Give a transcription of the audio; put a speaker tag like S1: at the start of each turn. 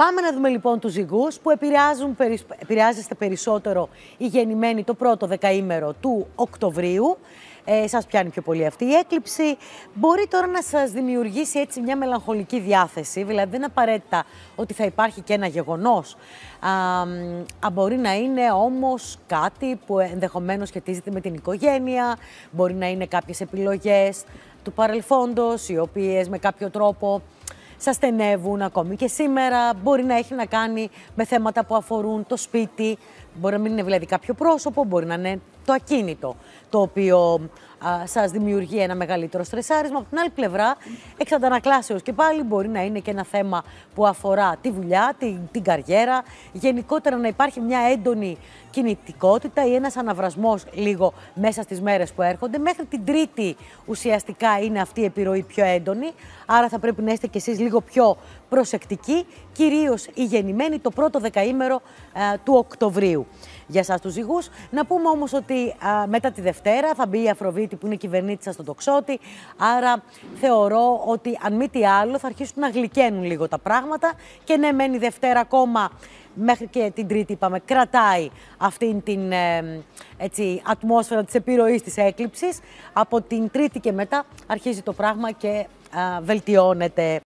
S1: Πάμε να δούμε λοιπόν τους ζυγούς που επηρεάζουν, επηρεάζεστε περισσότερο οι γεννημένοι το πρώτο δεκαήμερο του Οκτωβρίου. Ε, σας πιάνει πιο πολύ αυτή η έκλειψη. Μπορεί τώρα να σας δημιουργήσει έτσι μια μελαγχολική διάθεση, δηλαδή δεν απαραίτητα ότι θα υπάρχει και ένα γεγονός. Α, μπορεί να είναι όμως κάτι που ενδεχομένως σχετίζεται με την οικογένεια, μπορεί να είναι κάποιες επιλογές του παρελθόντος, οι οποίες με κάποιο τρόπο σας στενεύουν ακόμη και σήμερα. Μπορεί να έχει να κάνει με θέματα που αφορούν το σπίτι. Μπορεί να μην είναι δηλαδή κάποιο πρόσωπο, μπορεί να είναι το ακίνητο, το οποίο σας δημιουργεί ένα μεγαλύτερο στρεσάρισμα. Από την άλλη πλευρά, εξ και πάλι μπορεί να είναι και ένα θέμα που αφορά τη δουλειά, την, την καριέρα. Γενικότερα να υπάρχει μια έντονη κινητικότητα ή ένας αναβρασμός λίγο μέσα στις μέρες που έρχονται. Μέχρι την Τρίτη ουσιαστικά είναι αυτή η ενας αναβρασμος λιγο μεσα στις μερες που ερχονται μεχρι την τριτη ουσιαστικα ειναι αυτη η επιρροη πιο έντονη. Άρα θα πρέπει να είστε κι εσείς λίγο πιο προσεκτικοί, Κυρίως οι γεννημένοι το πρώτο δεκαήμερο του Οκτωβρίου για εσά τους ζυγούς. Να πούμε όμως ότι μετά τη Δευτέρα θα μπει η Αφροβίτη που είναι κυβερνήτησα στον τοξότη. Άρα θεωρώ ότι αν μη τι άλλο θα αρχίσουν να γλυκαίνουν λίγο τα πράγματα. Και ναι, μένει η Δευτέρα ακόμα μέχρι και την Τρίτη, είπαμε, κρατάει αυτήν την ε, έτσι, ατμόσφαιρα της επιρροής της έκλειψης. Από την Τρίτη και μετά αρχίζει το πράγμα και βελτιώνεται.